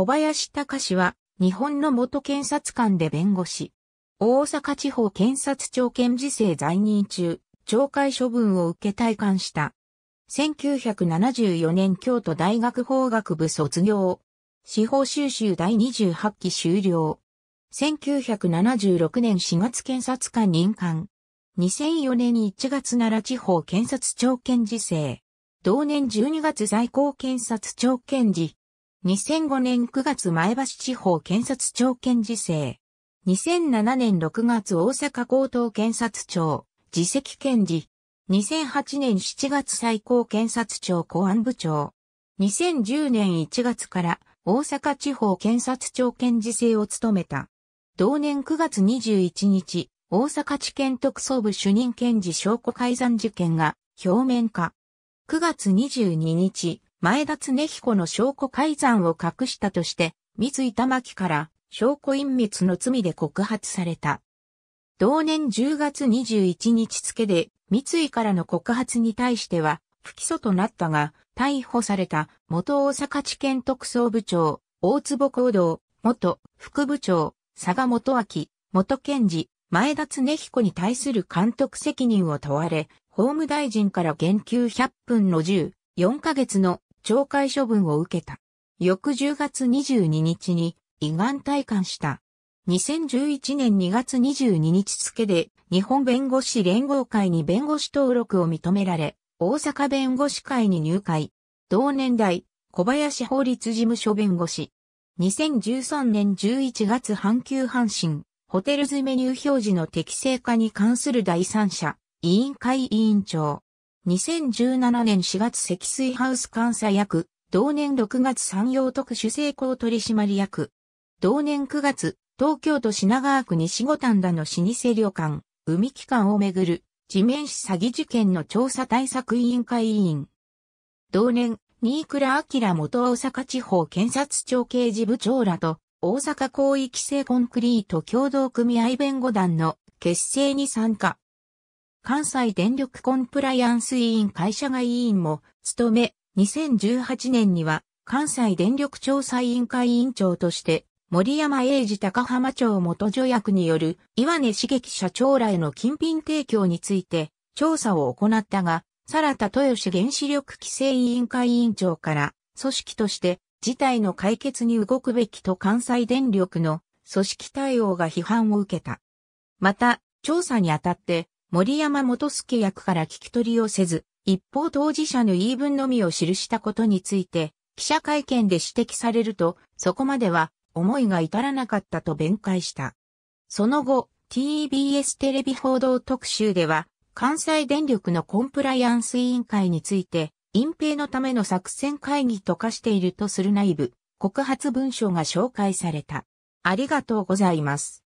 小林隆氏は、日本の元検察官で弁護士。大阪地方検察庁検事制在任中、懲戒処分を受け退官した。1974年京都大学法学部卒業。司法修習第28期終了。1976年4月検察官任官。2004年1月奈良地方検察庁検事制。同年12月在校検察庁検事。2005年9月前橋地方検察庁検事制。2007年6月大阪高等検察庁、自責検事。2008年7月最高検察庁公安部長。2010年1月から大阪地方検察庁検事制を務めた。同年9月21日、大阪地検特捜部主任検事証拠改ざん事件が表面化。9月22日、前田恒彦の証拠改ざんを隠したとして、三井玉木から証拠隠滅の罪で告発された。同年10月21日付で、三井からの告発に対しては、不起訴となったが、逮捕された元大阪地検特捜部長、大坪行動、元副部長、佐賀元明、元検事、前田恒彦に対する監督責任を問われ、法務大臣から減給100分の10、4ヶ月の懲戒処分を受けた。翌10月22日に胃がん退官した。2011年2月22日付で日本弁護士連合会に弁護士登録を認められ、大阪弁護士会に入会。同年代、小林法律事務所弁護士。2013年11月阪急阪神、ホテルズメニュー表示の適正化に関する第三者、委員会委員長。2017年4月積水ハウス監査役、同年6月産業特殊成功取締役。同年9月、東京都品川区西五反田の老舗旅館、海機関をめぐる、地面師詐欺事件の調査対策委員会委員。同年、新倉明元大阪地方検察庁刑事部長らと、大阪広域性コンクリート共同組合弁護団の結成に参加。関西電力コンプライアンス委員会社外委員も務め、2018年には関西電力調査委員会委員長として森山英二高浜町元助役による岩根茂樹社長らへの金品提供について調査を行ったが、サラタ豊志原子力規制委員会委員長から組織として事態の解決に動くべきと関西電力の組織対応が批判を受けた。また、調査にあたって森山元助役から聞き取りをせず、一方当事者の言い分のみを記したことについて、記者会見で指摘されると、そこまでは思いが至らなかったと弁解した。その後、TBS テレビ報道特集では、関西電力のコンプライアンス委員会について、隠蔽のための作戦会議と化しているとする内部、告発文書が紹介された。ありがとうございます。